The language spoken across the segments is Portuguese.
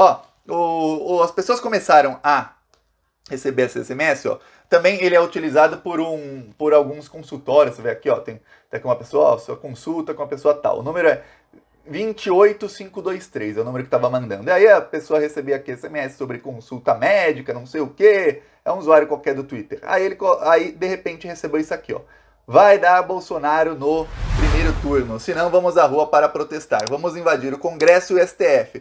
Ó, o, o, as pessoas começaram a receber esse SMS, ó. Também ele é utilizado por, um, por alguns consultórios. Você vê aqui, ó, tem, tem tá uma pessoa, ó, sua consulta com a pessoa tal. O número é 28523, é o número que estava mandando. E aí a pessoa recebia aqui SMS sobre consulta médica, não sei o quê. É um usuário qualquer do Twitter. Aí ele aí de repente recebeu isso aqui, ó. Vai dar Bolsonaro no primeiro turno, senão vamos à rua para protestar. Vamos invadir o Congresso e o STF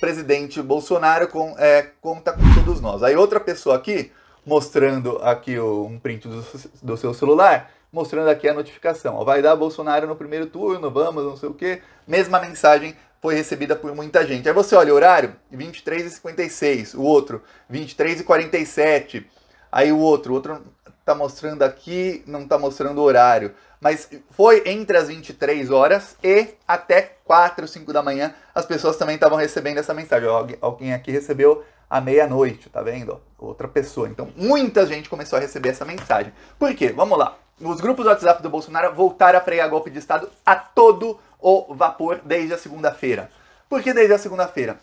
presidente Bolsonaro com, é, conta com todos nós. Aí outra pessoa aqui, mostrando aqui o, um print do, do, seu celular, mostrando aqui a notificação. Ó, vai dar Bolsonaro no primeiro turno, vamos, não sei o quê. Mesma mensagem foi recebida por muita gente. Aí você olha o horário, 23h56, o outro, 23h47, Aí o outro, o outro tá mostrando aqui, não tá mostrando o horário. Mas foi entre as 23 horas e até 4, 5 da manhã, as pessoas também estavam recebendo essa mensagem. Alguém aqui recebeu à meia-noite, tá vendo? Outra pessoa. Então, muita gente começou a receber essa mensagem. Por quê? Vamos lá. Os grupos do WhatsApp do Bolsonaro voltaram a frear golpe de Estado a todo o vapor desde a segunda-feira. Por que desde a segunda-feira?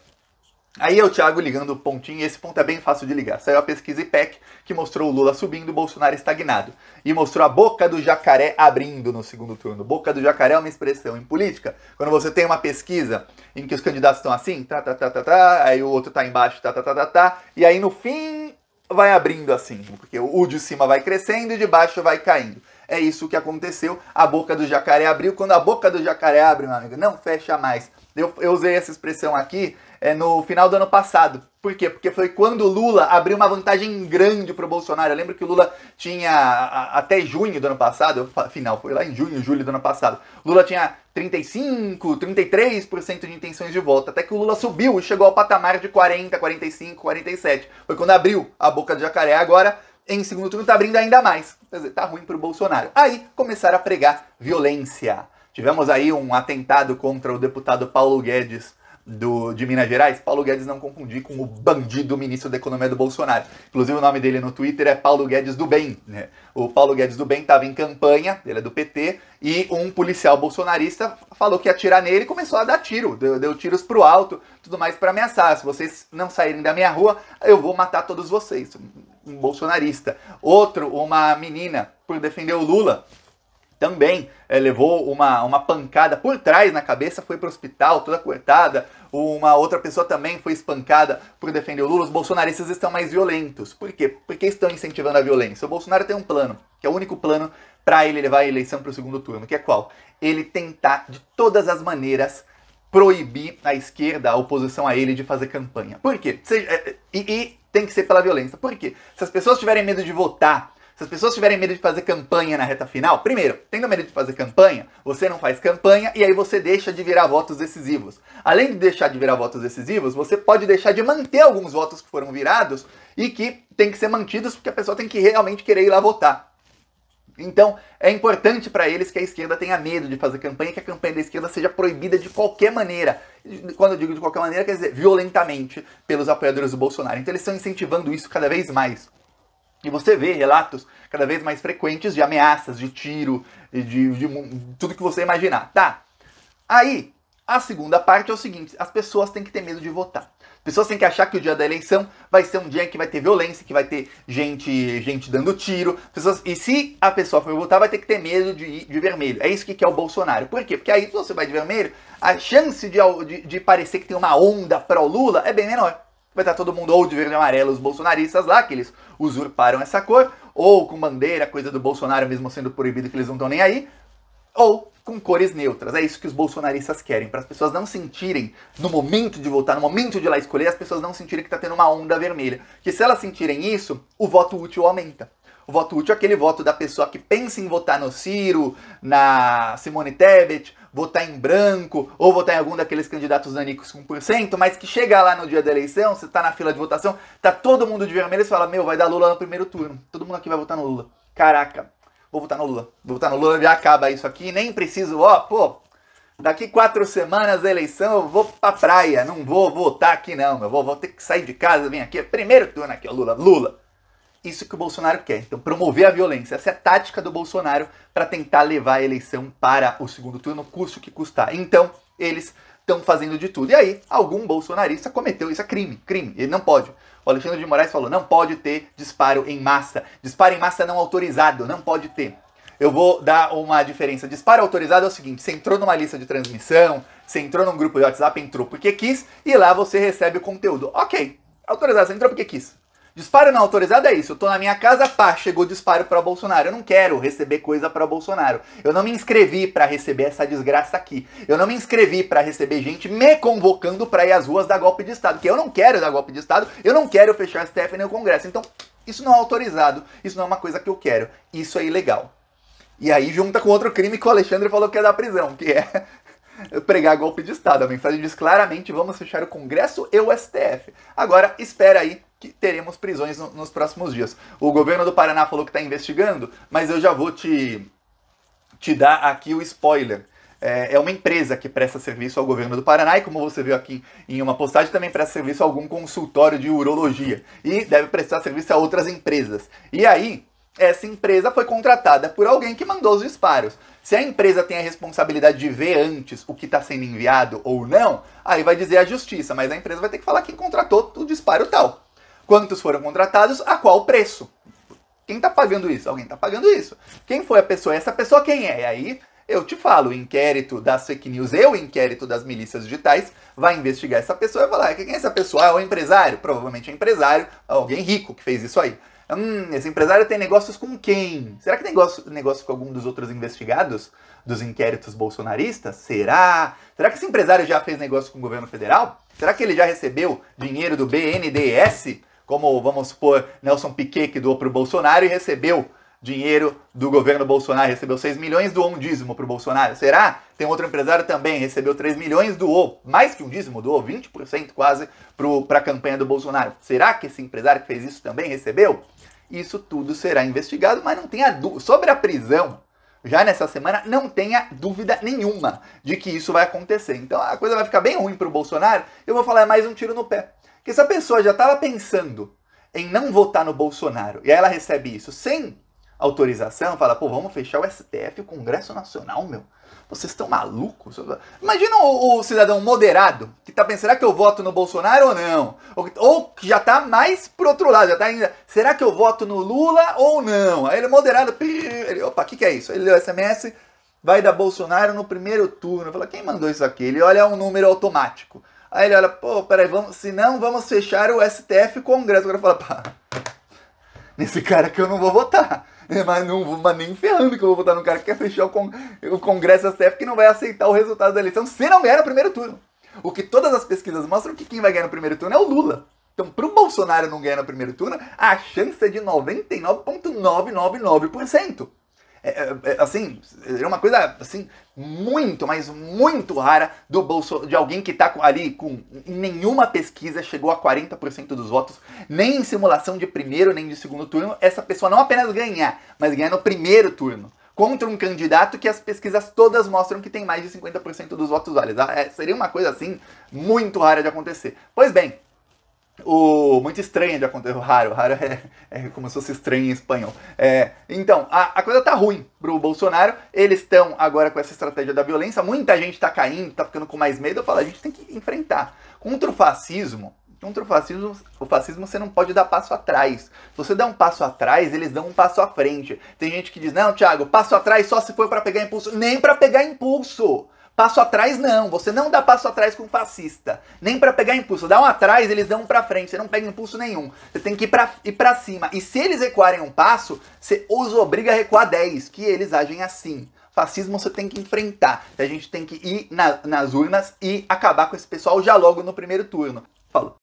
Aí é o Thiago ligando o pontinho, e esse ponto é bem fácil de ligar. Saiu a pesquisa IPEC, que mostrou o Lula subindo, o Bolsonaro estagnado. E mostrou a boca do jacaré abrindo no segundo turno. Boca do jacaré é uma expressão em política. Quando você tem uma pesquisa em que os candidatos estão assim, tá, tá, tá, tá, tá, aí o outro tá embaixo, tá, tá, tá, tá, tá, e aí no fim vai abrindo assim, porque o de cima vai crescendo e de baixo vai caindo. É isso que aconteceu. A boca do jacaré abriu. Quando a boca do jacaré abre, meu amigo, não fecha mais. Eu, eu usei essa expressão aqui é, no final do ano passado. Por quê? Porque foi quando o Lula abriu uma vantagem grande para o Bolsonaro. Eu lembro que o Lula tinha até junho do ano passado, final, foi lá em junho, julho do ano passado. Lula tinha 35, 33% de intenções de voto, até que o Lula subiu e chegou ao patamar de 40, 45, 47. Foi quando abriu a boca de jacaré. Agora em segundo turno está abrindo ainda mais. Quer dizer, está ruim para o Bolsonaro. Aí começaram a pregar violência. Tivemos aí um atentado contra o deputado Paulo Guedes do, de Minas Gerais. Paulo Guedes não confundir com o bandido ministro da Economia do Bolsonaro. Inclusive o nome dele no Twitter é Paulo Guedes do Bem. Né? O Paulo Guedes do Bem estava em campanha, ele é do PT, e um policial bolsonarista falou que ia atirar nele e começou a dar tiro. Deu, deu tiros o alto, tudo mais para ameaçar. Se vocês não saírem da minha rua, eu vou matar todos vocês. Um bolsonarista. Outro, uma menina, por defender o Lula, também é, levou uma, uma pancada por trás na cabeça, foi para o hospital toda cortada. Uma outra pessoa também foi espancada por defender o Lula. Os bolsonaristas estão mais violentos. Por quê? Porque estão incentivando a violência. O Bolsonaro tem um plano, que é o único plano para ele levar a eleição para o segundo turno, que é qual? Ele tentar de todas as maneiras proibir a esquerda, a oposição a ele, de fazer campanha. Por quê? Eh, eh, e, e tem que ser pela violência. Por quê? Se as pessoas tiverem medo de votar se as pessoas tiverem medo de fazer campanha na reta final, primeiro, tendo medo de fazer campanha, você não faz campanha e aí você deixa de virar votos decisivos. Além de deixar de virar votos decisivos, você pode deixar de manter alguns votos que foram virados e que tem que ser mantidos porque a pessoa tem que realmente querer ir lá votar. Então, é importante para eles que a esquerda tenha medo de fazer campanha, que a campanha da esquerda seja proibida de qualquer maneira. Quando eu digo de qualquer maneira, quer dizer violentamente pelos apoiadores do Bolsonaro. Então, eles estão incentivando isso cada vez mais. E você vê relatos cada vez mais frequentes de ameaças, de tiro, de, de, de tudo que você imaginar. Tá. Aí, a segunda parte é o seguinte: as pessoas têm que ter medo de votar pessoas têm que achar que o dia da eleição vai ser um dia que vai ter violência, que vai ter gente gente dando tiro. Pessoas, e se a pessoa for votar, vai ter que ter medo de ir de vermelho. É isso que quer é o Bolsonaro. Por quê? Porque aí, se você vai de vermelho, a chance de, de, de parecer que tem uma onda o lula é bem menor vai estar todo mundo ou de verde e amarelo, os bolsonaristas lá, que eles usurparam essa cor, ou com bandeira, coisa do Bolsonaro mesmo sendo proibido, que eles não estão nem aí, ou com cores neutras. É isso que os bolsonaristas querem, para as pessoas não sentirem, no momento de votar, no momento de ir lá escolher, as pessoas não sentirem que está tendo uma onda vermelha. Que se elas sentirem isso, o voto útil aumenta. O voto útil é aquele voto da pessoa que pensa em votar no Ciro, na Simone Tebet, votar em branco ou votar em algum daqueles candidatos nanicos com por cento, mas que chega lá no dia da eleição, você tá na fila de votação, tá todo mundo de vermelho e fala: Meu, vai dar Lula no primeiro turno. Todo mundo aqui vai votar no Lula. Caraca, vou votar no Lula. Vou votar no Lula, já acaba isso aqui, nem preciso, ó, pô. Daqui quatro semanas da eleição eu vou pra praia, não vou votar aqui não, meu vou, vou ter que sair de casa, vem aqui, é primeiro turno aqui, ó, Lula, Lula. Isso que o Bolsonaro quer. Então, promover a violência. Essa é a tática do Bolsonaro para tentar levar a eleição para o segundo turno, custe o que custar. Então, eles estão fazendo de tudo. E aí, algum bolsonarista cometeu isso, é crime, crime, ele não pode. O Alexandre de Moraes falou, não pode ter disparo em massa, disparo em massa não autorizado, não pode ter. Eu vou dar uma diferença. Disparo autorizado é o seguinte: você entrou numa lista de transmissão, você entrou num grupo de WhatsApp, entrou porque quis, e lá você recebe o conteúdo. Ok, autorizado, você entrou porque quis. Disparo não autorizado é isso. Eu tô na minha casa, pá, chegou disparo para Bolsonaro. Eu não quero receber coisa para Bolsonaro. Eu não me inscrevi para receber essa desgraça aqui. Eu não me inscrevi para receber gente me convocando para ir às ruas dar golpe de Estado. Que eu não quero dar golpe de Estado, eu não quero fechar a STF nem o Congresso. Então, isso não é autorizado, isso não é uma coisa que eu quero. Isso é ilegal. E aí junta com outro crime que o Alexandre falou que é da prisão, que é pregar golpe de Estado. A mensagem diz claramente: vamos fechar o Congresso e o STF. Agora, espera aí que teremos prisões no, nos próximos dias. O governo do Paraná falou que está investigando, mas eu já vou te, te dar aqui o spoiler. É, é uma empresa que presta serviço ao governo do Paraná e, como você viu aqui em uma postagem, também presta serviço a algum consultório de urologia e deve prestar serviço a outras empresas. E aí, essa empresa foi contratada por alguém que mandou os disparos. Se a empresa tem a responsabilidade de ver antes o que está sendo enviado ou não, aí vai dizer a justiça, mas a empresa vai ter que falar quem contratou o disparo tal. Quantos foram contratados? A qual preço? Quem está pagando isso? Alguém está pagando isso. Quem foi a pessoa? Essa pessoa quem é? E aí eu te falo, o inquérito das fake news e o inquérito das milícias digitais vai investigar essa pessoa e falar, ah, quem é essa pessoa? Ah, é um empresário? Provavelmente é empresário, alguém rico que fez isso aí. Hum, esse empresário tem negócios com quem? Será que tem negócio, negócio com algum dos outros investigados dos inquéritos bolsonaristas? Será? Será que esse empresário já fez negócio com o governo federal? Será que ele já recebeu dinheiro do BNDES? como vamos supor Nelson Piquet, que doou para o Bolsonaro e recebeu dinheiro do governo Bolsonaro, recebeu 6 milhões, doou um dízimo para o Bolsonaro. Será? Tem outro empresário também, recebeu 3 milhões, doou mais que um dízimo, doou 20% quase para a campanha do Bolsonaro. Será que esse empresário que fez isso também recebeu? Isso tudo será investigado, mas não a dúvida. Sobre a prisão já nessa semana, não tenha dúvida nenhuma de que isso vai acontecer. Então a coisa vai ficar bem ruim para o Bolsonaro. Eu vou falar, é mais um tiro no pé. Porque se a pessoa já estava pensando em não votar no Bolsonaro e aí ela recebe isso sem autorização, fala, pô, vamos fechar o STF o Congresso Nacional, meu. Vocês estão malucos? Imagina o, o, cidadão moderado que tá pensando, será que eu voto no Bolsonaro ou não? Ou, ou já tá mais pro outro lado, já tá ainda, será que eu voto no Lula ou não? Aí ele é moderado, ele, opa, o que, que é isso? Ele deu SMS, vai dar Bolsonaro no primeiro turno. Fala, quem mandou isso aqui? Ele olha um número automático. Aí ele olha, pô, peraí, vamos, se não, vamos fechar o STF e o Congresso. Agora fala, pá, nesse cara que eu não vou votar. Mas não vou mas nem ferrando que eu vou votar num cara que quer fechar o, con o Congresso STF que não vai aceitar o resultado da eleição se não ganhar no primeiro turno. O que todas as pesquisas mostram é que quem vai ganhar no primeiro turno é o Lula. Então, para o Bolsonaro não ganhar no primeiro turno, a chance é de 99,999%. É, é, é, assim, é uma coisa assim muito, mas muito rara do Bolso, de alguém que está ali com nenhuma pesquisa chegou a 40% dos votos, nem em simulação de primeiro nem de segundo turno, essa pessoa não apenas ganhar, mas ganhar no primeiro turno contra um candidato que as pesquisas todas mostram que tem mais de 50% dos votos válidos. Ah, é, seria uma coisa assim muito rara de acontecer. Pois bem, o muito estranha de acontecer. Raro, raro é, é, como se fosse estranho em espanhol. É, então, a, a, coisa tá ruim pro Bolsonaro. Eles estão agora com essa estratégia da violência. Muita gente tá caindo, tá ficando com mais medo. Eu falo, a gente tem que enfrentar. Contra o fascismo, contra o fascismo, o fascismo você não pode dar passo atrás. Se você dá um passo atrás, eles dão um passo à frente. Tem gente que diz: "Não, Thiago, passo atrás só se for para pegar impulso". Nem para pegar impulso. Passo atrás não, você não dá passo atrás com fascista, nem para pegar impulso. Dá um atrás, eles dão um para frente, você não pega impulso nenhum. Você tem que ir para ir para cima. E se eles recuarem um passo, você os obriga a recuar 10, que eles agem assim. Fascismo você tem que enfrentar. A gente tem que ir na, nas urnas e acabar com esse pessoal já logo no primeiro turno. Falou.